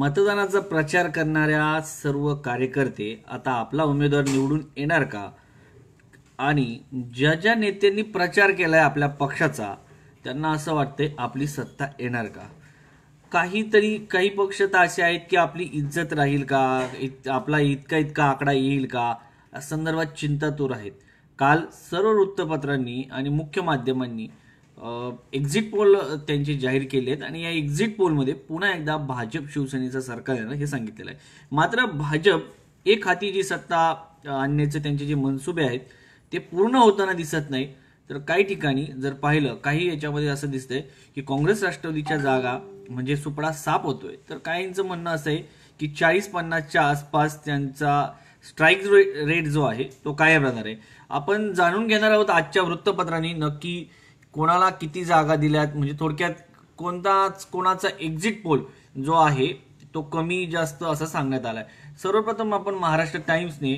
मतदानाचा प्रचार करणाऱ्या सर्व कार्यकर्ते आता आपला उमेदवार निवडून येणार का आणि ज्या ज्या नेत्यांनी प्रचार केला आहे आपल्या पक्षाचा त्यांना असं वाटतंय आपली सत्ता येणार का काहीतरी काही पक्ष तर असे आहेत की आपली इज्जत राहील का इत आपला इतका इतका आकडा येईल का या संदर्भात चिंतातूर आहेत काल सर्व वृत्तपत्रांनी आणि मुख्य माध्यमांनी एक्झिट पोल त्यांचे जाहीर केले आहेत आणि या एक्झिट पोलमध्ये पुन्हा एकदा भाजप शिवसेनेचं सरकार येणार हे सांगितलेलं आहे मात्र भाजप एक हाती जी सत्ता आणण्याचे त्यांचे जे मनसुबे आहेत ते पूर्ण होताना दिसत नाही तर काही ठिकाणी जर पाहिलं काही याच्यामध्ये असं दिसतंय की काँग्रेस राष्ट्रवादीच्या जागा म्हणजे सुपडा साप होतोय तर काहींचं म्हणणं असं आहे की चाळीस पन्नासच्या आसपास त्यांचा स्ट्राईक रेट जो आहे तो काय राहणार आहे आपण जाणून घेणार आहोत आजच्या वृत्तपत्रांनी नक्की कोणाला किती जागा दिल्यात म्हणजे थोडक्यात कोणताच कोणाचा एक्झिट पोल जो आहे तो कमी जास्त असं सांगण्यात आला आहे सर्वप्रथम आपण महाराष्ट्र टाइम्सने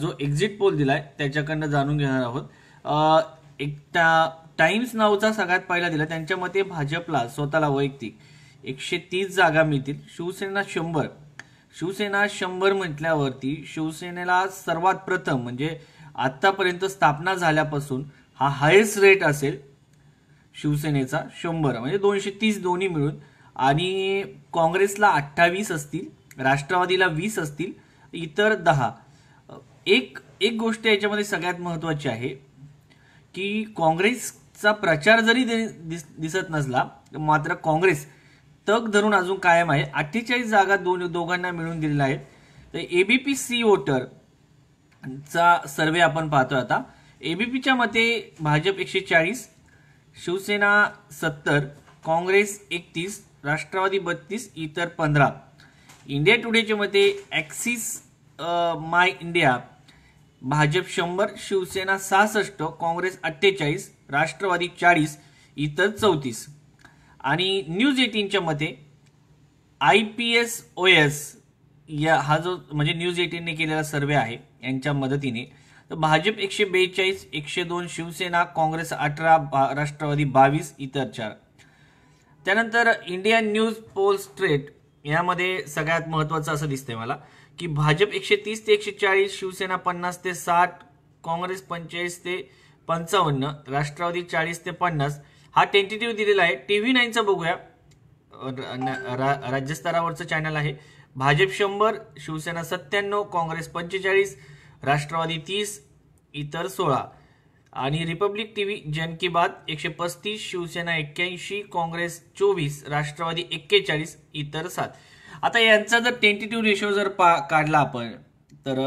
जो एक्झिट पोल दिलाय त्याच्याकडनं जाणून घेणार आहोत एक टाइम्स नावचा सगळ्यात पहिला दिला त्यांच्या मते भाजपला स्वतःला वैयक्तिक एकशे तीस जागा मिळतील शिवसेना शंभर शिवसेना शंभर म्हटल्यावरती शिवसेनेला सर्वात प्रथम म्हणजे आतापर्यंत स्थापना झाल्यापासून हा हायेस्ट रेट असेल शिवसेनेचा शंभर म्हणजे दोनशे तीस दोन्ही मिळून आणि काँग्रेसला अठ्ठावीस असतील राष्ट्रवादीला वीस असतील इतर दहा एक एक गोष्ट याच्यामध्ये सगळ्यात महत्त्वाची आहे की काँग्रेसचा प्रचार जरी दिसत नसला मात्र काँग्रेस तग धरून अजून कायम आहे अठ्ठेचाळीस जागा दोन दोघांना मिळून दिलेल्या आहेत तर एबीपी सी वोटर चा सर्वे आपण पाहतोय आता एबीपीच्या मते भाजप एकशे चाळीस शिवसेना सत्तर काँग्रेस एकतीस राष्ट्रवादी बत्तीस इतर पंधरा इंडिया टुडेच्या मते ॲक्सिस माय इंडिया भाजप शंभर शिवसेना सहासष्ट काँग्रेस अठ्ठेचाळीस राष्ट्रवादी चाळीस इतर चौतीस आणि न्यूज एटीनच्या मते I P S O S या हा जो म्हणजे न्यूज एटीनने केलेला सर्वे आहे यांच्या मदतीने तर भाजप एकशे बेचाळीस एकशे दोन शिवसेना काँग्रेस अठरा राष्ट्रवादी बावीस इतर चार त्यानंतर इंडियन न्यूज पोल स्ट्रेट यामध्ये सगळ्यात महत्त्वाचं असं दिसतंय मला की भाजप एकशे तीस ते एकशे चाळीस शिवसेना पन्नास ते साठ काँग्रेस पंचेचाळीस ते पंचावन्न राष्ट्रवादी चाळीस ते पन्नास हा टेंटेटिव्ह दिलेला आहे टी व्ही नाईनचा बघूया राज्यस्तरावरचं चॅनल आहे भाजप शंभर शिवसेना सत्त्याण्णव काँग्रेस पंचेचाळीस राष्ट्रवादी तीस इतर सोळा आणि रिपब्लिक टी व्ही जन की बात एकशे पस्तीस शिवसेना एक्क्याऐंशी काँग्रेस चोवीस राष्ट्रवादी एक्केचाळीस इतर सात आता यांचा जर टेंटेटिव्ह रेशो जर पा काढला आपण तर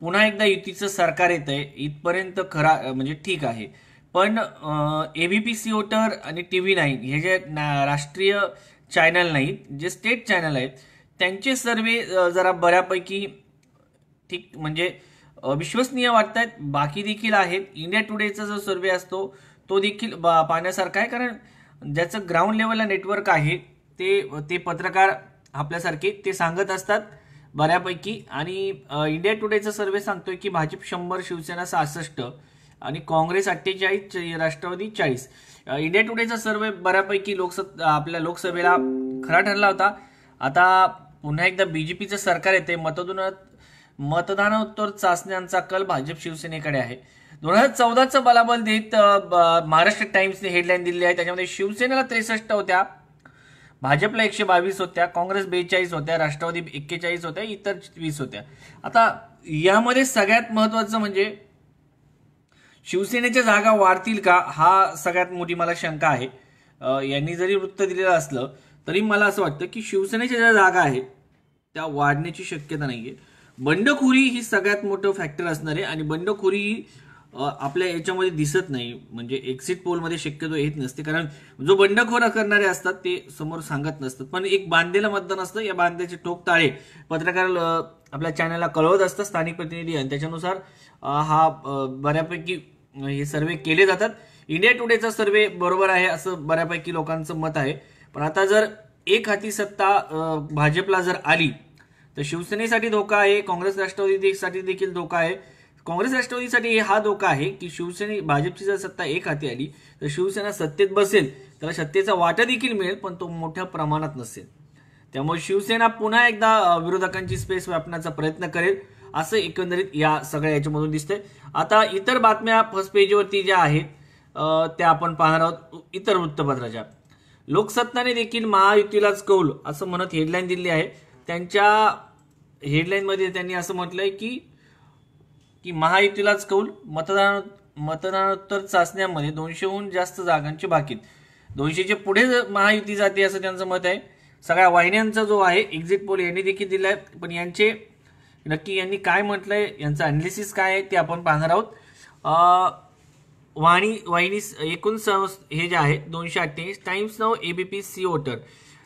पुन्हा एकदा युतीचं सरकार येत आहे इथपर्यंत खरा म्हणजे ठीक आहे पण ए पी सी ओटर आणि टी व्ही नाईन हे जे राष्ट्रीय चॅनल नाहीत जे स्टेट चॅनल आहेत त्यांचे सर्वे जरा बऱ्यापैकी ठीक म्हणजे विश्वसनीय वाटत आहेत बाकी देखील आहेत इंडिया टुडेचा जो सर्वे असतो तो देखील पाहण्यासारखा आहे कारण ज्याचं ग्राउंड लेवलला नेटवर्क आहे ते ते पत्रकार आपल्यासारखे ते सांगत असतात बऱ्यापैकी आणि इंडिया टुडेचा सर्वे सांगतोय की भाजप शंभर शिवसेना सहासष्ट आणि काँग्रेस अठ्ठेचाळीस राष्ट्रवादी चाळीस इंडिया टुडेचा सर्वे बऱ्यापैकी लोकसत् आपल्या लोकसभेला खरा ठरला होता आता पुन्हा एकदा बी जे पीचं सरकार येते मतदानात मतदानोत्तर चाचण्यांचा कल भाजप शिवसेनेकडे आहे दोन हजार चौदाचं बलाबल देत महाराष्ट्र टाइम्सने हेडलाईन दिली आहे त्याच्यामध्ये शिवसेनेला त्रेसष्ट होत्या भाजपला एकशे बावीस होत्या काँग्रेस बेचाळीस होत्या राष्ट्रवादी एक्केचाळीस होत्या इतर वीस होत्या आता यामध्ये सगळ्यात महत्वाचं म्हणजे शिवसेनेच्या जागा वाढतील का हा सगळ्यात मोठी मला शंका आहे यांनी जरी वृत्त दिलेलं असलं तरी मला असं वाटतं की शिवसेनेच्या ज्या जागा आहेत त्या वाढण्याची शक्यता नाही आहे बंडखोरी ही सगळ्यात मोठं फॅक्टर असणार आहे आणि बंडखोरी ही आपल्या याच्यामध्ये दिसत नाही म्हणजे एक्झिट पोलमध्ये शक्यतो येत नसते कारण जो बंडखोरा करणारे असतात ते समोर सांगत नसतात पण एक बांधलेलं मतदान असतं या बांध्याचे ठोक ताळे पत्रकार आपल्या चॅनलला कळवत असतात स्थानिक प्रतिनिधी आणि त्याच्यानुसार हा बऱ्यापैकी हे सर्वे केले जातात इंडिया टुडेचा सर्वे बरोबर आहे असं बऱ्यापैकी लोकांचं मत आहे पण आता जर एक हाती सत्ता भाजपला जर आली तर शिवसेनेसाठी धोका आहे काँग्रेस राष्ट्रवादीसाठी देखील धोका आहे काँग्रेस राष्ट्रवादीसाठी हा धोका आहे की शिवसेने भाजपची जर सत्ता एक हाती आली तर शिवसेना सत्तेत बसेल त्याला सत्तेचा वाटा देखील मिळेल पण तो मोठ्या प्रमाणात नसेल त्यामुळे शिवसेना पुन्हा एकदा विरोधकांची स्पेस व्यापण्याचा प्रयत्न करेल असं एकंदरीत या सगळ्या याच्यामधून दिसतंय आता इतर बातम्या फर्स्ट पेजवरती ज्या आहेत त्या आपण पाहणार आहोत इतर वृत्तपत्राच्या लोकसत्ताने देखील महायुतीलाच कौल असं म्हणत हेडलाईन दिली आहे त्यांच्या हेडलाईनमध्ये त्यांनी असं म्हटलं आहे की की महायुतीलाच कौल मतदान मतदानोत्तर चाचण्यामध्ये दोनशेहून जास्त जागांचे बाकीत दोनशेच्या पुढे महायुती जाते असं त्यांचं मत आहे सगळ्या वाहिन्यांचा जो आहे एक्झिट पोल यांनी देखील दिला आहे पण यांचे नक्की यांनी काय म्हटलं आहे यांचं अनालिसिस काय आहे ते आपण पाहणार आहोत वाणी वाहिनी एकूण हे जे आहे दोनशे अठ्ठ्याऐंशी times B ABP C voter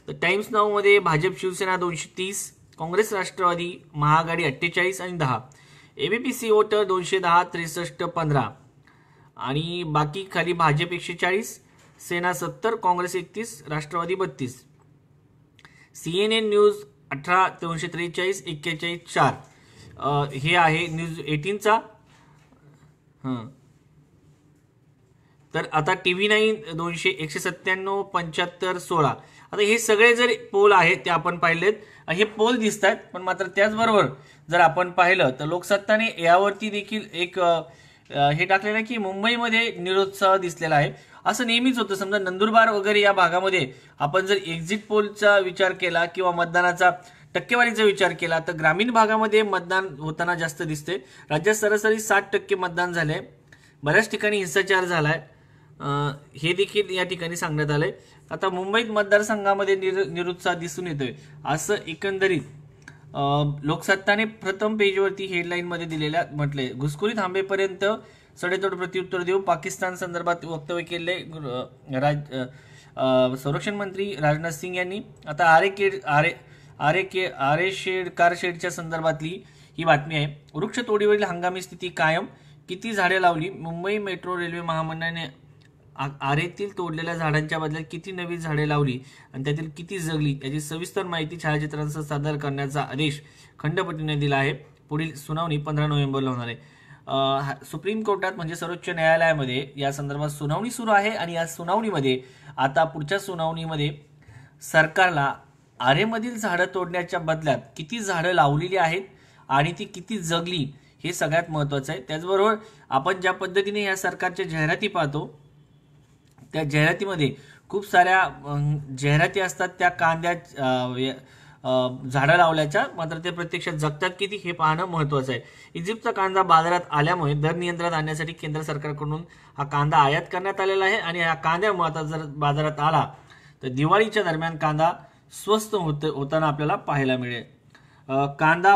तर टाइम्स मध्ये भाजप शिवसेना दोनशे तीस काँग्रेस राष्ट्रवादी महाआघाडी अठ्ठेचाळीस आणि दहा एबीपीसी सी वोटर दोनशे दहा त्रेसष्ट पंधरा आणि बाकी खाली भाजप एकशे चाळीस सेना सत्तर काँग्रेस एकतीस राष्ट्रवादी बत्तीस सी एन एन न्यूज अठरा दोनशे त्रेचाळीस एक्केचाळीस चार हे आहे न्यूज एटीनचा तर आता टी व्ही नाईन दोनशे एकशे सत्त्याण्णव पंच्याहत्तर सोळा आता हे सगळे जर पोल आहेत ते आपण पाहिलेत हे पोल दिसत आहेत पण मात्र त्याचबरोबर जर आपण पाहिलं तर लोकसत्ताने यावरती देखील एक हे टाकलेलं आहे की मुंबईमध्ये निरुत्साह दिसलेला आहे असं नेहमीच होतं समजा नंदुरबार वगैरे या भागामध्ये आपण जर एक्झिट पोलचा विचार केला किंवा मतदानाचा टक्केवारीचा विचार केला तर ग्रामीण भागामध्ये मतदान होताना जास्त दिसते राज्यात सरासरी साठ टक्के मतदान झाले बऱ्याच ठिकाणी हिंसाचार झाला आहे हे देखील या ठिकाणी सांगण्यात आलंय आता मुंबईत मतदारसंघामध्ये निर निरुत्साह दिसून येतोय असं एकंदरीत लोकसत्ताने प्रथम पेजवरती हेडलाईनमध्ये दिलेल्या म्हटले घुसखोरी थांबेपर्यंत सडेतोड प्रत्युत्तर देऊ पाकिस्तान संदर्भात वक्तव्य केले राज संरक्षण मंत्री राजनाथ सिंग यांनी आता आरे केड आरे आरे के आरे शेड कारशेडच्या संदर्भातली ही बातमी आहे वृक्ष हंगामी स्थिती कायम किती झाडे लावली मुंबई मेट्रो रेल्वे महामंडळाने आरेतील तोडलेल्या झाडांच्या बदल्यात किती नवी झाडे लावली आणि त्यातील किती जगली याची सविस्तर माहिती छायाचित्रांसह सादर करण्याचा आदेश खंडपतीने दिला आहे पुढील सुनावणी पंधरा नोव्हेंबरला होणार आहे सुप्रीम कोर्टात म्हणजे सर्वोच्च न्यायालयामध्ये या संदर्भात सुनावणी सुरू आहे आणि या सुनावणीमध्ये आता पुढच्या सुनावणीमध्ये सरकारला आरेमधील झाडं तोडण्याच्या बदल्यात किती झाडं लावलेली आहेत आणि ती किती जगली हे सगळ्यात महत्त्वाचं आहे त्याचबरोबर आपण ज्या पद्धतीने या सरकारच्या जाहिराती पाहतो त्या जाहिरातीमध्ये खूप साऱ्या जाहिराती असतात त्या कांद्या झाडं लावल्याच्या मात्र ते प्रत्यक्षात जगतात किती हे पाहणं महत्त्वाचं आहे इजिप्तचा कांदा बाजारात आल्यामुळे दर नियंत्रणात आणण्यासाठी केंद्र सरकारकडून हा कांदा आयात करण्यात आलेला आहे आणि हा कांद्यामुळे आता जर बाजारात आला तर दिवाळीच्या दरम्यान कांदा स्वस्त होत होताना आपल्याला पाहायला मिळेल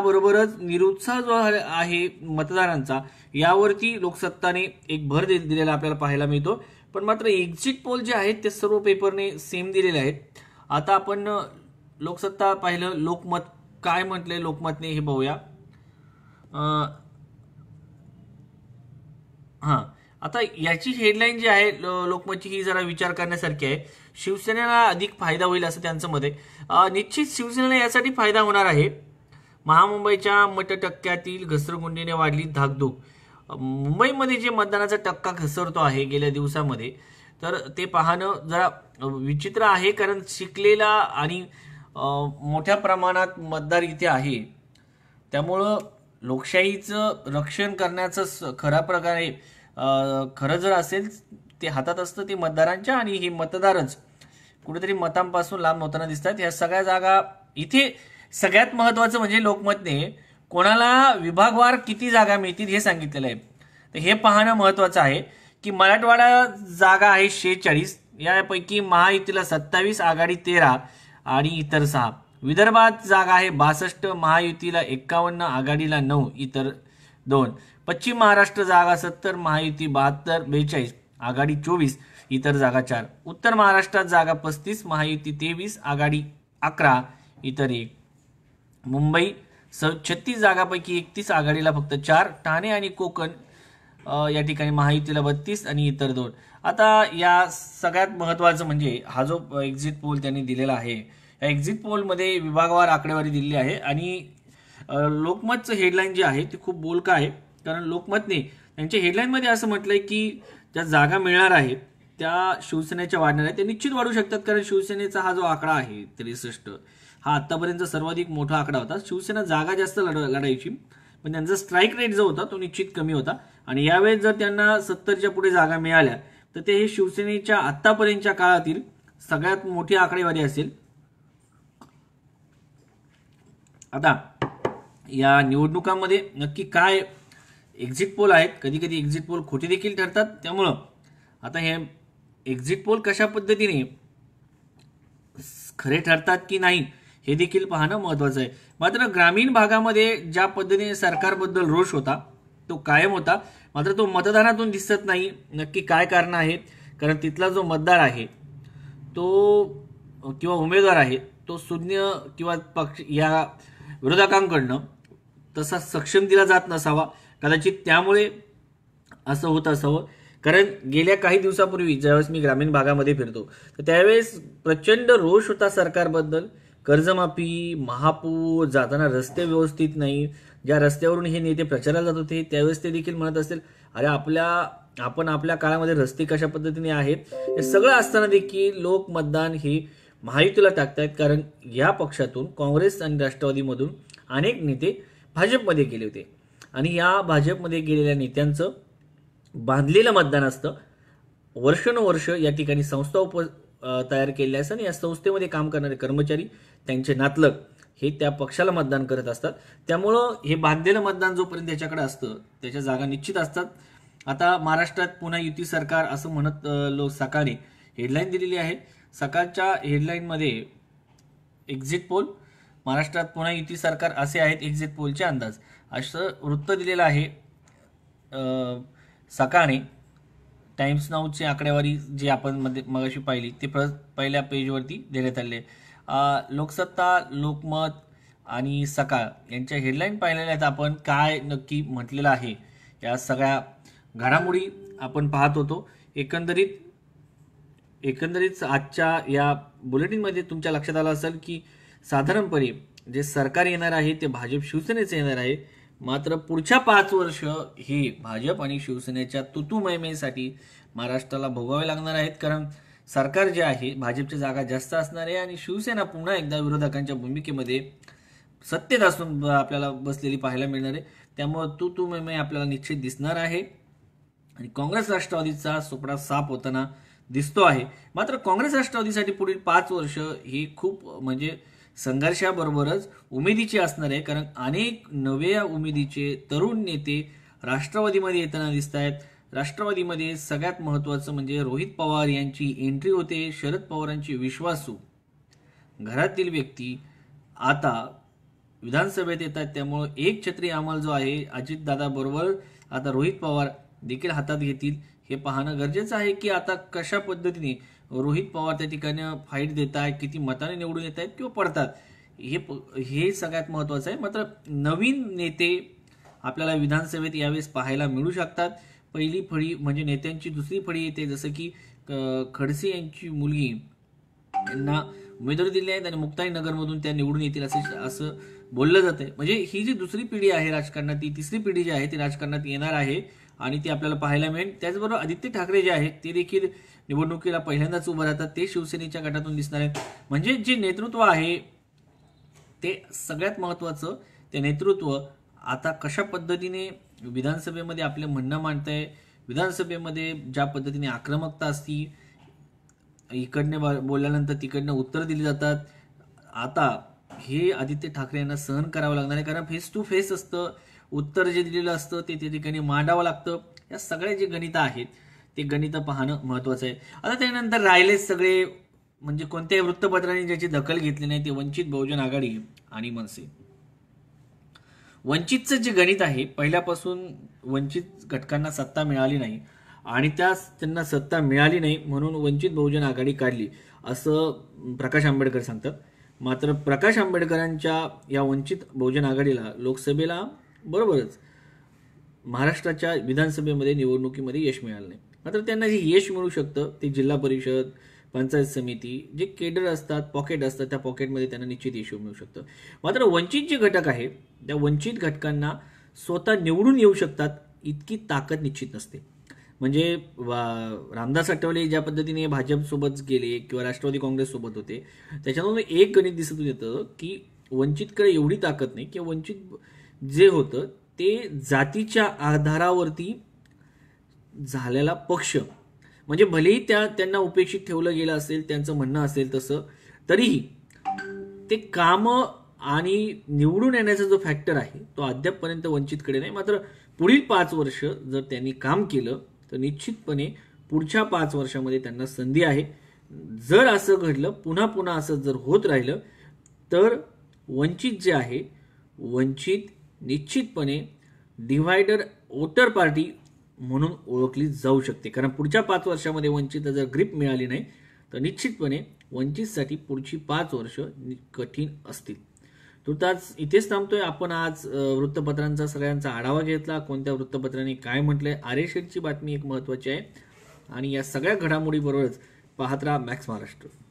बरोबरच निरुत्साह जो आहे मतदारांचा यावरती लोकसत्ताने एक भर दिलेला आपल्याला पाहायला मिळतो पण मात्र एक्झिट पोल जे आहेत ते सर्व पेपरने सेम दिलेले आहेत आता आपण लोकसत्ता पाहिलं लोकमत काय म्हटलंय लोकमतने हे बघूया हा आता याची हेडलाईन जी आहे लोकमतची ही जरा विचार करण्यासारखी आहे शिवसेनेला अधिक फायदा होईल असं त्यांचं मत आहे निश्चित शिवसेनेला यासाठी फायदा होणार आहे महामुंबईच्या मटटक्क्यातील घसरगुंडीने वाढली धाकधूक मुंबईमध्ये जे मतदानाचा टक्का घसरतो आहे गेल्या दिवसामध्ये तर ते पाहणं जरा विचित्र आहे कारण शिकलेला आणि मोठ्या प्रमाणात मतदार इथे आहे त्यामुळं लोकशाहीचं रक्षण करण्याचं खऱ्या प्रकारे खरं जर असेल ते हातात असतं ते मतदारांच्या आणि हे मतदारच कुठेतरी मतांपासून लांब होताना दिसतात ह्या सगळ्या जागा इथे सगळ्यात महत्त्वाचं म्हणजे लोकमतने कोणाला विभागवार किती जागा मिळतील हे सांगितलेलं आहे तर हे पाहणं महत्वाचं आहे की मराठवाडा जागा आहे शेहेचाळीस यापैकी महायुतीला सत्तावीस आघाडी तेरा आणि इतर सहा विदर्भात जागा आहे बासष्ट महायुतीला एक्कावन्न आघाडीला नऊ इतर दोन पश्चिम महाराष्ट्र जागा सत्तर महायुती बहात्तर बेचाळीस आघाडी चोवीस इतर जागा चार उत्तर महाराष्ट्रात जागा पस्तीस महायुती तेवीस आघाडी अकरा इतर एक मुंबई स छत्तीस जागापैकी एकतीस आघाडीला फक्त चार ठाणे आणि कोकण या ठिकाणी महायुतीला बत्तीस आणि इतर दोन आता या सगळ्यात महत्त्वाचं म्हणजे हा जो एक्झिट पोल त्यांनी दिलेला आहे या एक्झिट पोलमध्ये विभागवार आकडेवारी दिलेली आहे आणि लोकमतचं हेडलाईन जे आहे ते खूप बोलकं आहे कारण लोकमतने त्यांच्या हेडलाईनमध्ये असं म्हटलं की ज्या जागा मिळणार आहे त्या शिवसेनेच्या वाढणार आहेत ते निश्चित वाढू शकतात कारण शिवसेनेचा हा जो आकडा आहे त्रेसष्ट हा आतापर्यंत सर्वाधिक मोठा आकडा होता शिवसेना जागा जास्त लढ लढायची पण त्यांचा स्ट्राईक रेट जो होता तो निश्चित कमी होता आणि यावेळेस जर त्यांना सत्तरच्या पुढे जागा मिळाल्या तर ते हे शिवसेनेच्या आत्तापर्यंतच्या काळातील सगळ्यात मोठी आकडेवारी असेल आता या निवडणुकांमध्ये नक्की काय एक्झिट पोल आहेत कधी कधी एक्झिट पोल खोटे देखील ठरतात त्यामुळं आता हे एक्झिट पोल कशा पद्धतीने खरे ठरतात की नाही हे देखील पाहणं महत्त्वाचं आहे मात्र ग्रामीण भागामध्ये ज्या पद्धतीने सरकारबद्दल रोष होता तो कायम होता मात्र तो मतदानातून दिसत नाही नक्की काय कारण आहे कारण तिथला जो मतदार आहे तो किंवा उमेदवार आहे तो शून्य किंवा पक्ष या विरोधकांकडनं तसा सक्षम दिला जात नसावा कदाचित त्यामुळे असं होत असावं कारण गेल्या काही दिवसापूर्वी ज्यावेळेस मी ग्रामीण भागामध्ये फिरतो तर त्यावेळेस प्रचंड रोष होता सरकारबद्दल कर्जमाफी महापूर जाताना रस्ते व्यवस्थित नाही ज्या रस्त्यावरून हे नेते प्रचारला जात होते त्यावेळेस ते देखील म्हणत असेल अरे आपल्या आपण आपल्या काळामध्ये रस्ते कशा पद्धतीने आहेत हे सगळं असताना देखील लोक मतदान हे महायुतीला टाकतायत कारण या पक्षातून काँग्रेस आणि राष्ट्रवादीमधून अनेक नेते भाजपमध्ये गेले होते आणि या भाजपमध्ये गेलेल्या नेत्यांचं बांधलेलं मतदान असतं वर्षानुवर्ष या ठिकाणी संस्था उप तयार केलेल्या असतात आणि या संस्थेमध्ये काम करणारे कर्मचारी त्यांचे नातलग हे त्या पक्षाला मतदान करत असतात त्यामुळं हे बांधलेलं मतदान जोपर्यंत त्याच्याकडे असतं त्याच्या जागा निश्चित असतात आता महाराष्ट्रात पुन्हा युती सरकार असं म्हणत लोक सकाळी हेडलाईन दिलेली आहे सकाळच्या हेडलाईनमध्ये एक्झिट पोल महाराष्ट्रात पुन्हा युती सरकार असे आहेत एक्झिट पोलचे अंदाज असं वृत्त दिलेलं आहे सकाळी टाइम्स नाऊची आकडेवारी जी आपण मध्ये मगाशी पाहिली ती परत पहिल्या पेजवरती देण्यात आली आहे लोकसत्ता लोकमत आणि सकाळ यांच्या हेडलाईन पाहिलेल्या आहेत आपण काय नक्की म्हटलेलं आहे या सगळ्या घडामोडी आपण पाहत होतो एकंदरीत एकंदरीत आजच्या या बुलेटिनमध्ये तुमच्या लक्षात आलं असेल की साधारणपणे जे सरकार येणार आहे ते भाजप शिवसेनेचं येणार आहे मात्र पुढच्या पाच वर्ष हे भाजप आणि शिवसेनेच्या तुतुमयमेसाठी महाराष्ट्राला भोगावे लागणार आहेत कारण सरकार जे आहे भाजपच्या जागा जास्त असणार आहे आणि शिवसेना पुन्हा एकदा विरोधकांच्या भूमिकेमध्ये सत्तेत असून आपल्याला बसलेली पाहायला मिळणार आहे त्यामुळं तू आपल्याला निश्चित दिसणार आहे आणि काँग्रेस राष्ट्रवादीचा सुपडा साफ होताना दिसतो आहे मात्र काँग्रेस राष्ट्रवादीसाठी पुढील पाच वर्ष ही खूप म्हणजे संघर्षाबरोबरच उमेदीचे असणार आहे कारण अनेक नव्या उमेदीचे तरुण नेते राष्ट्रवादीमध्ये येताना दिसत आहेत राष्ट्रवादीमध्ये सगळ्यात महत्त्वाचं म्हणजे रोहित पवार यांची एंट्री होते शरद पवारांची विश्वासू घरातील व्यक्ती आता विधानसभेत येतात त्यामुळं एक छत्री अमल जो आहे अजितदादाबरोबर आता रोहित पवार देखील हातात घेतील हे पाहणं गरजेचं आहे की आता कशा पद्धतीने रोहित पवार त्या ठिकाणी फाईट देत आहेत किती मताने निवडून येत आहेत किंवा पडतात हे हे सगळ्यात महत्त्वाचं आहे मात्र नवीन नेते आपल्याला विधानसभेत यावेळेस पाहायला मिळू शकतात पहिली फळी म्हणजे नेत्यांची दुसरी फळी येते जसं की खडसे यांची मुलगी यांना उमेदवारी दिली आहेत आणि मुक्ताई नगरमधून त्या निवडून येतील असे असं बोललं आहे म्हणजे ही जी दुसरी पिढी आहे राजकारणात ती तिसरी पिढी जी आहे ती राजकारणात येणार आहे आणि ते आपल्याला पाहायला मिळेल त्याचबरोबर आदित्य ठाकरे जे आहेत ते देखील निवडणुकीला पहिल्यांदाच उभं राहतात ते शिवसेनेच्या गटातून दिसणार आहेत म्हणजे जे नेतृत्व आहे ते सगळ्यात महत्त्वाचं ते नेतृत्व आता कशा पद्धतीने विधानसभेमध्ये आपलं म्हणणं आहे विधानसभेमध्ये ज्या पद्धतीने आक्रमकता असती इकडने बोलल्यानंतर तिकडनं उत्तर दिली जातात आता हे आदित्य ठाकरे यांना सहन करावं लागणार आहे कारण फेस टू फेस असतं उत्तर जे दिलेलं असतं ते त्या ठिकाणी मांडावं लागतं या सगळ्या जे गणितं आहेत ते गणितं पाहणं महत्त्वाचं आहे आता त्यानंतर राहिले सगळे म्हणजे कोणत्याही वृत्तपत्राने ज्याची दखल घेतली नाही ते वंचित बहुजन आघाडी आणि मनसे वंचितचं जे गणित आहे पहिल्यापासून वंचित घटकांना सत्ता मिळाली नाही आणि त्यास त्यांना सत्ता मिळाली नाही म्हणून वंचित बहुजन आघाडी काढली असं प्रकाश आंबेडकर सांगतात मात्र प्रकाश आंबेडकरांच्या या वंचित बहुजन आघाडीला लोकसभेला बरोबरच महाराष्ट्राच्या विधानसभेमध्ये निवडणुकीमध्ये यश मिळालं नाही मात्र त्यांना जे यश मिळू शकतं ते जिल्हा परिषद पंचायत समिती जे केडर असतात पॉकेट असतात त्या पॉकेटमध्ये त्यांना निश्चित यश मिळू शकतं मात्र वंचित जे घटक आहे त्या वंचित घटकांना स्वतः निवडून येऊ शकतात इतकी ताकद निश्चित नसते म्हणजे रामदास आठवले ज्या पद्धतीने भाजपसोबत गेले किंवा राष्ट्रवादी काँग्रेससोबत होते त्याच्यामुळे एक गणित दिसत येतं की वंचितकडे एवढी ताकद नाही किंवा वंचित जे होतं ते जातीच्या आधारावरती झालेला पक्ष म्हणजे भलेही त्या त्यांना उपेक्षित ठेवलं गेलं असेल त्यांचं म्हणणं असेल तसं तरीही ते कामं आणि निवडून येण्याचा जो फॅक्टर आहे तो अद्यापपर्यंत वंचितकडे नाही मात्र पुढील पाच वर्ष जर त्यांनी काम केलं तर निश्चितपणे पुढच्या पाच वर्षामध्ये त्यांना संधी आहे जर असं घडलं पुन्हा पुन्हा असं जर होत राहिलं तर वंचित जे आहे वंचित निश्चितपणे डिव्हायडर वोटर पार्टी म्हणून ओळखली जाऊ शकते कारण पुढच्या पाच वर्षामध्ये वंचित जर ग्रीप मिळाली नाही तर निश्चितपणे वंचितसाठी पुढची पाच वर्ष कठीण असतील तुर्ताच इथेच थांबतोय आपण आज वृत्तपत्रांचा सगळ्यांचा आढावा घेतला कोणत्या वृत्तपत्राने काय म्हटलंय आरेशेडची बातमी एक महत्त्वाची आहे आणि या सगळ्या घडामोडीबरोबरच पाहत राहा मॅक्स महाराष्ट्र